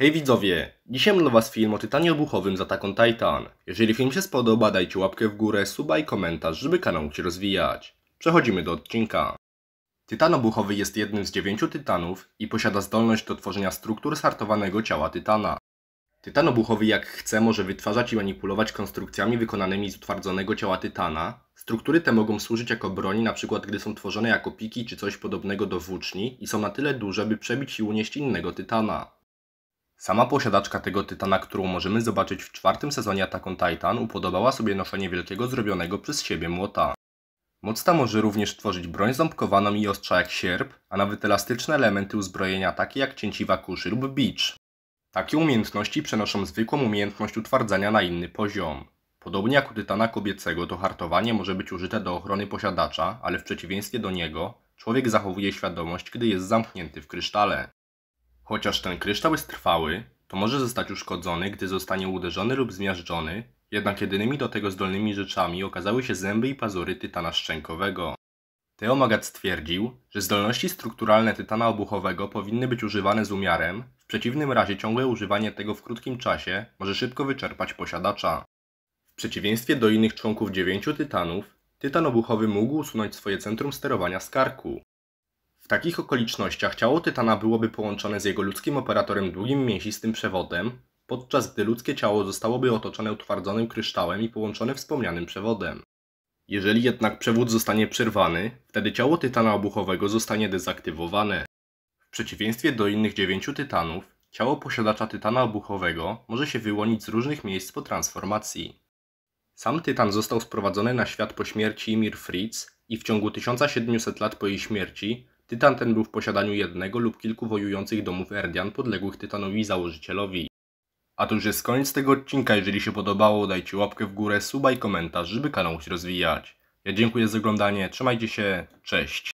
Hej widzowie! Dzisiaj mam dla Was film o Tytanie obuchowym z Attack on Titan. Jeżeli film się spodoba, dajcie łapkę w górę, suba i komentarz, żeby kanał mógł się rozwijać. Przechodzimy do odcinka. Tytan obuchowy jest jednym z dziewięciu tytanów i posiada zdolność do tworzenia struktur hartowanego ciała tytana. Tytan obuchowy jak chce może wytwarzać i manipulować konstrukcjami wykonanymi z utwardzonego ciała tytana. Struktury te mogą służyć jako broni, przykład gdy są tworzone jako piki czy coś podobnego do włóczni i są na tyle duże, by przebić i unieść innego tytana. Sama posiadaczka tego tytana, którą możemy zobaczyć w czwartym sezonie Attack on Titan, upodobała sobie noszenie wielkiego zrobionego przez siebie młota. Moc ta może również tworzyć broń ząbkowaną i ostrza jak sierp, a nawet elastyczne elementy uzbrojenia takie jak cięciwa kuszy lub bicz. Takie umiejętności przenoszą zwykłą umiejętność utwardzania na inny poziom. Podobnie jak u tytana kobiecego, to hartowanie może być użyte do ochrony posiadacza, ale w przeciwieństwie do niego, człowiek zachowuje świadomość, gdy jest zamknięty w krysztale. Chociaż ten kryształ jest trwały, to może zostać uszkodzony, gdy zostanie uderzony lub zmiażdżony, jednak jedynymi do tego zdolnymi rzeczami okazały się zęby i pazury tytana szczękowego. Teomagat stwierdził, że zdolności strukturalne tytana obuchowego powinny być używane z umiarem, w przeciwnym razie ciągłe używanie tego w krótkim czasie może szybko wyczerpać posiadacza. W przeciwieństwie do innych członków dziewięciu tytanów, tytan obuchowy mógł usunąć swoje centrum sterowania z karku takich okolicznościach ciało Tytana byłoby połączone z jego ludzkim operatorem długim, mięsistym przewodem, podczas gdy ludzkie ciało zostałoby otoczone utwardzonym kryształem i połączone wspomnianym przewodem. Jeżeli jednak przewód zostanie przerwany, wtedy ciało Tytana obuchowego zostanie dezaktywowane. W przeciwieństwie do innych dziewięciu Tytanów, ciało posiadacza Tytana obuchowego może się wyłonić z różnych miejsc po transformacji. Sam Tytan został sprowadzony na świat po śmierci Mir Fritz i w ciągu 1700 lat po jej śmierci Tytan ten był w posiadaniu jednego lub kilku wojujących domów Erdian podległych Tytanowi założycielowi. A to już jest koniec tego odcinka, jeżeli się podobało dajcie łapkę w górę, suba i komentarz, żeby kanał się rozwijać. Ja dziękuję za oglądanie, trzymajcie się, cześć!